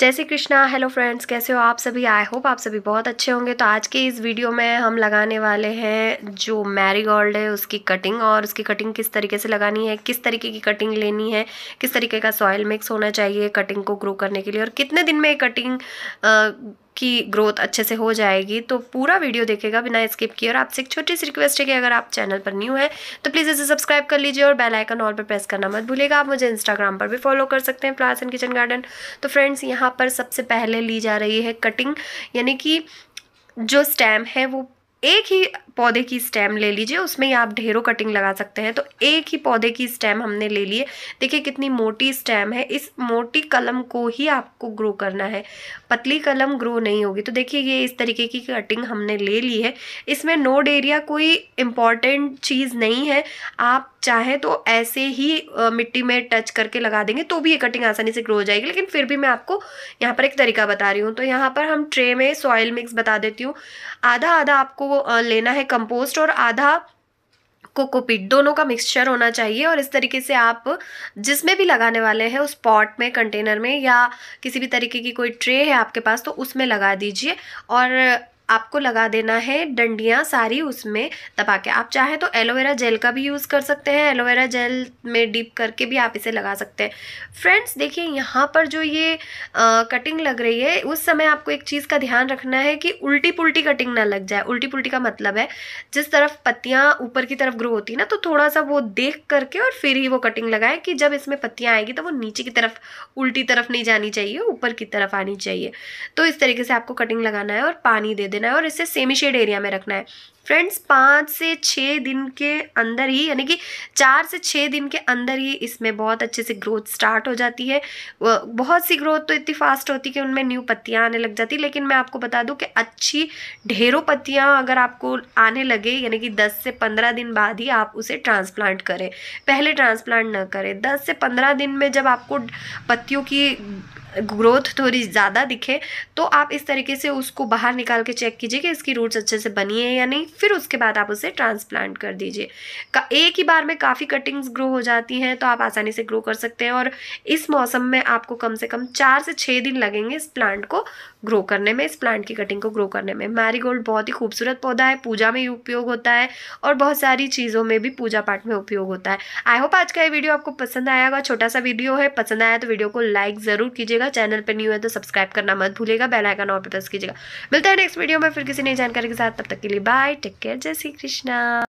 जय Shri Krishna hello friends कैसे हो आप सभी आई होप आप सभी बहुत अच्छे होंगे तो आज के इस वीडियो में हम लगाने वाले हैं जो मैरी गोल्ड है उसकी कटिंग और उसकी कटिंग किस तरीके से लगानी है किस तरीके की कटिंग लेनी है किस तरीके का सॉयल मिक्स होना चाहिए कटिंग को ग्रो करने के लिए और कितने दिन में कटिंग आ, आपकी ग्रोथ अच्छे से हो जाएगी तो पूरा वीडियो देखेगा बिना स्किप किए और आपसे एक छोटी सी रिक्वेस्ट है कि अगर आप चैनल पर न्यू है तो प्लीज़ इसे सब्सक्राइब कर लीजिए और बेल आइकन ऑल पर प्रेस करना मत भूलिएगा आप मुझे इंस्टाग्राम पर भी फॉलो कर सकते हैं फ्लावर्स एंड किचन गार्डन तो फ्रेंड्स यहाँ पर सबसे पहले ली जा रही है कटिंग यानी कि जो स्टैम्प है वो एक ही पौधे की स्टेम ले लीजिए उसमें ही आप ढेरों कटिंग लगा सकते हैं तो एक ही पौधे की स्टेम हमने ले लिए देखिए कितनी मोटी स्टेम है इस मोटी कलम को ही आपको ग्रो करना है पतली कलम ग्रो नहीं होगी तो देखिए ये इस तरीके की कटिंग हमने ले ली है इसमें नोड एरिया कोई इम्पॉर्टेंट चीज़ नहीं है आप चाहे तो ऐसे ही मिट्टी में टच करके लगा देंगे तो भी ये कटिंग आसानी से ग्रो हो जाएगी लेकिन फिर भी मैं आपको यहाँ पर एक तरीका बता रही हूँ तो यहाँ पर हम ट्रे में सॉयल मिक्स बता देती हूँ आधा आधा आपको लेना है कंपोस्ट और आधा कोकोपीट दोनों का मिक्सचर होना चाहिए और इस तरीके से आप जिसमें भी लगाने वाले हैं उस पॉट में कंटेनर में या किसी भी तरीके की कोई ट्रे है आपके पास तो उसमें लगा दीजिए और आपको लगा देना है डंडियाँ सारी उसमें दबा के आप चाहे तो एलोवेरा जेल का भी यूज़ कर सकते हैं एलोवेरा जेल में डीप करके भी आप इसे लगा सकते हैं फ्रेंड्स देखिए यहाँ पर जो ये आ, कटिंग लग रही है उस समय आपको एक चीज़ का ध्यान रखना है कि उल्टी पुल्टी कटिंग ना लग जाए उल्टी पुल्टी का मतलब है जिस तरफ पत्तियाँ ऊपर की तरफ ग्रो होती है ना तो थोड़ा सा वो देख करके और फिर ही वो कटिंग लगाए कि जब इसमें पत्तियाँ आएगी तो वो नीचे की तरफ उल्टी तरफ नहीं जानी चाहिए ऊपर की तरफ आनी चाहिए तो इस तरीके से आपको कटिंग लगाना है और पानी दे दे देना है और इसे सेमी शेड एरिया में रखना है फ्रेंड्स पाँच से छः दिन के अंदर ही यानी कि चार से छः दिन के अंदर ही इसमें बहुत अच्छे से ग्रोथ स्टार्ट हो जाती है बहुत सी ग्रोथ तो इतनी फास्ट होती है कि उनमें न्यू पत्तियाँ आने लग जाती लेकिन मैं आपको बता दूँ कि अच्छी ढेरों पत्तियाँ अगर आपको आने लगे यानी कि दस से पंद्रह दिन बाद ही आप उसे ट्रांसप्लांट करें पहले ट्रांसप्लांट ना करें दस से पंद्रह दिन में जब आपको पत्तियों की ग्रोथ थोड़ी ज़्यादा दिखे तो आप इस तरीके से उसको बाहर निकाल के चेक कीजिए कि इसकी रूट्स अच्छे से बनी है या नहीं फिर उसके बाद आप उसे ट्रांसप्लांट कर दीजिए एक ही बार में काफ़ी कटिंग्स ग्रो हो जाती हैं तो आप आसानी से ग्रो कर सकते हैं और इस मौसम में आपको कम से कम चार से छः दिन लगेंगे इस प्लांट को ग्रो करने में इस प्लांट की कटिंग को ग्रो करने में मैरीगोल्ड बहुत ही खूबसूरत पौधा है पूजा में उपयोग होता है और बहुत सारी चीज़ों में भी पूजा पाठ में उपयोग होता है आई होप आज का ये वीडियो आपको पसंद आएगा छोटा सा वीडियो है पसंद आया तो वीडियो को लाइक ज़रूर कीजिए कीजिएगा चैनल पर न्यू है तो सब्सक्राइब करना मत भूलेगा बेलाइकन और प्रेस कीजिएगा मिलता है नेक्स्ट वीडियो में फिर किसी नई जानकारी के साथ तब तक के लिए बाय टेक केयर जय श्री कृष्णा